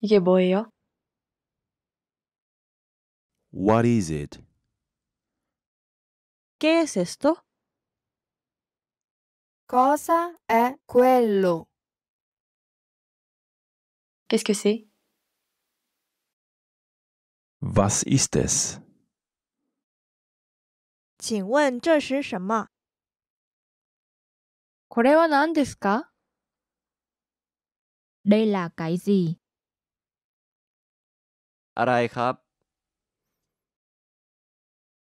이게뭐예요 What is it? ¿Qué es esto? Cosa è quello? Qu'est-ce que c'est? Was ist es? 请问这是什么？これは何ですか？Đây là cái gì? อะไรครับ